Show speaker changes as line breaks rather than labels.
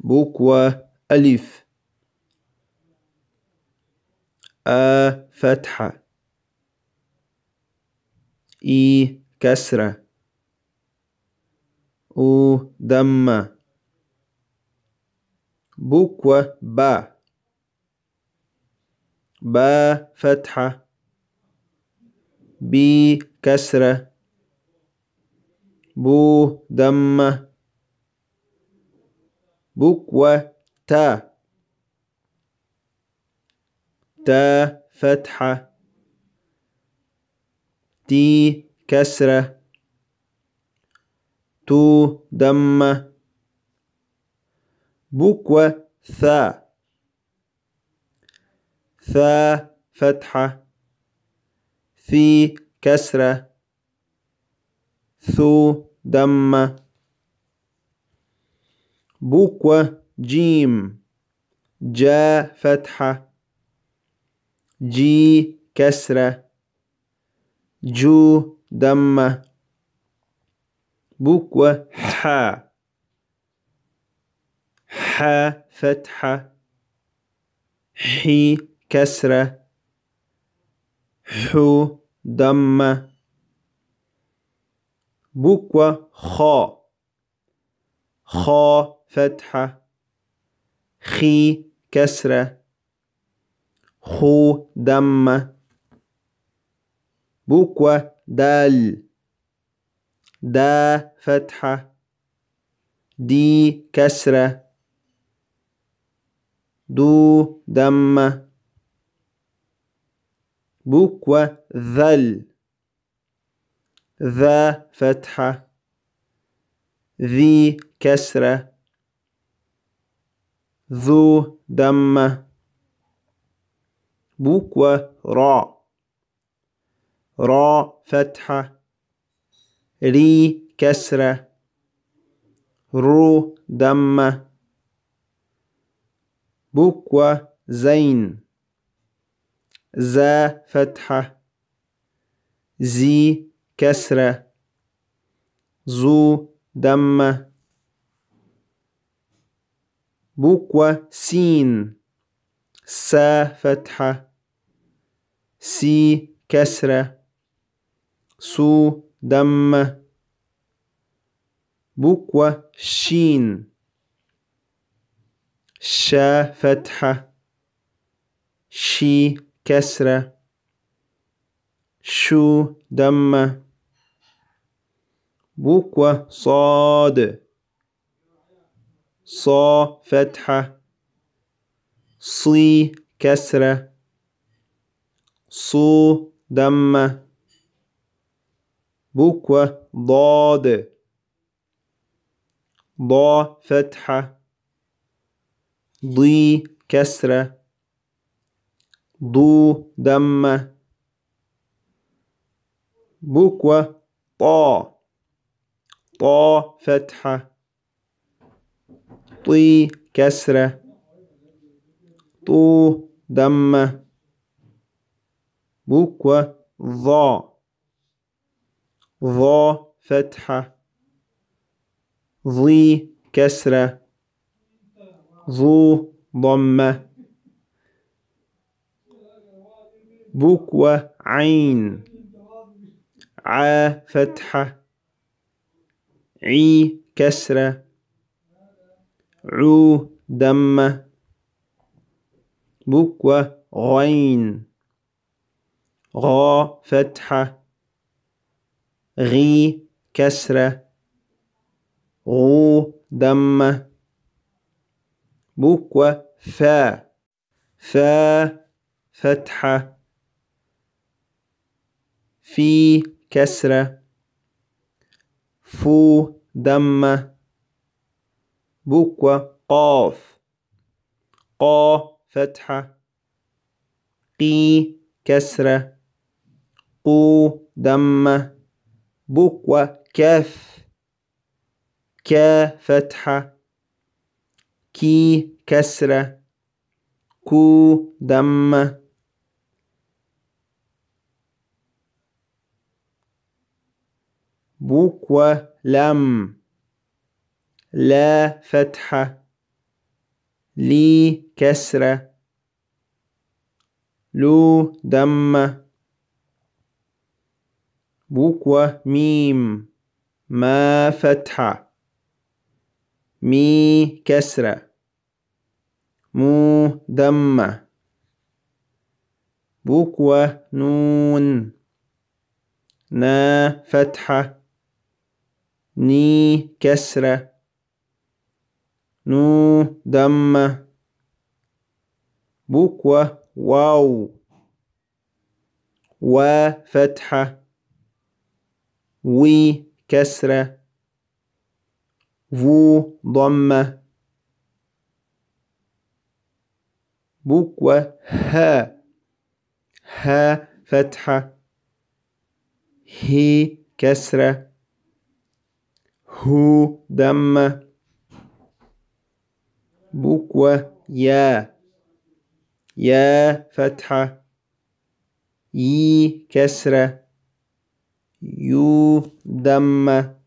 بوكوة ألف أ فتحة إي كسرة أو دمة بوكوة با با فتحة بي كسرة بو دمه بكوة تا تا فتحة تي كسرة تو ضمة بكوة ثا ثا فتحة ثي كسرة ثو دم بوكوة جيم جا فتحة جي كسرة جو دمة بوكوة ح ح فتحة حي كسرة حو دمة بوكوة خ خ فتحة خي كسرة خو دم بوكوة دال دا فتحة دي كسرة دو دم بوكوة ذل ذا فتحة ذي كسرة ذو دم بوكوة را را فتحة ري كسرة رو دم بوكوة زين زا فتحة زي كسرة زو دم بوكوا سين سا فتحة سي كسرة سو دم بوكوا شين شا فتحة شي كسرة شو دم بوكوا صاد ص فتحة ص كسرة ص دمة بكوة ضاد ض فتحة ض كسرة ضو دمة بكوة طا طا فتحة طي كسرة طو دم بكوة ظا ظا فتحة ظي كسرة ظو ضمة بكوة عين ع فتحة عي كسرة عو دم بكوة غين غا فتحة غي كسرة غو دم بكوة فا فا فتحة في كسرة فو دم بكوة قاف قا فتحة قي كسرة قو دمة بكوة كاف كا فتحة كي كسرة كو دمة بكوة لم لا فتحة لي كسرة لو دم بوكو ميم ما فتحة مي كسرة مو دم بوكو نون نا فتحة ني كسره نو دم بكوة واو و فتحة و كسرة فو ضمة بكوة ها ها فتحة هي كسرة هو دمّة بكوة يا يا فتحة ي كسرة يو دمّة